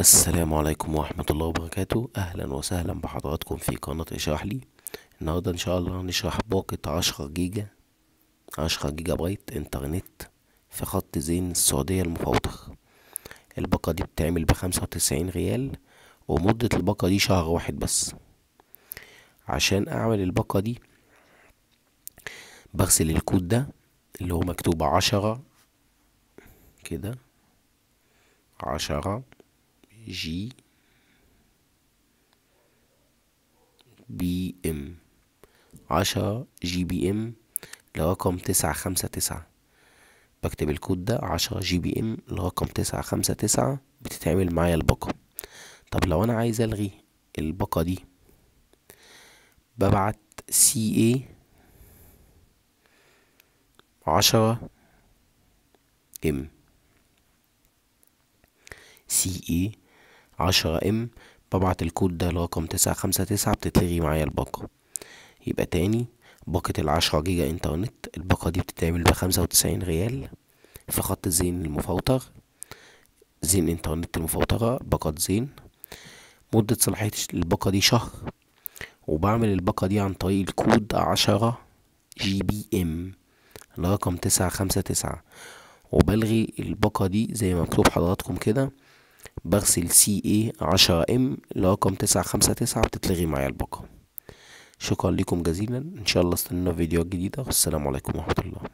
السلام عليكم ورحمة الله وبركاته أهلا وسهلا بحضراتكم في قناة اشرح لي النهاردة إن شاء الله هنشرح باقة عشرة جيجا عشرة جيجا بايت إنترنت في خط زين السعودية المفوضة الباقة دي بتعمل بخمسة وتسعين ريال ومدة الباقة دي شهر واحد بس عشان أعمل الباقة دي بغسل الكود ده اللي هو مكتوب عشرة كده عشرة جي بي ام عشرة جي بي ام لرقم تسعة خمسة تسعة بكتب الكود ده عشرة جي بي ام لرقم تسعة خمسة تسعة بتتعمل معايا الباقة طب لو أنا عايز ألغي الباقة دي ببعت سي اي عشرة ام سي اي عشرة ام ببعت الكود ده لرقم تسعة خمسة تسعة بتتلغي معايا الباقة يبقى تاني باقة العشرة جيجا انترنت الباقة دي بتتعمل بخمسة وتسعين ريال في خط زين المفوتر زين انترنت المفوترة باقة زين مدة صلاحية الباقة دي شهر وبعمل الباقة دي عن طريق الكود عشرة جي بي ام لرقم تسعة خمسة تسعة وبلغي الباقة دي زي ما مكتوب حضراتكم كده بغسل سي اي عشرة ام رقم تسعة خمسة تسعة بتتلغي معايا الباقة شكرا لكم جزيلا ان شاء الله استنونا فيديوهات جديدة والسلام عليكم ورحمة الله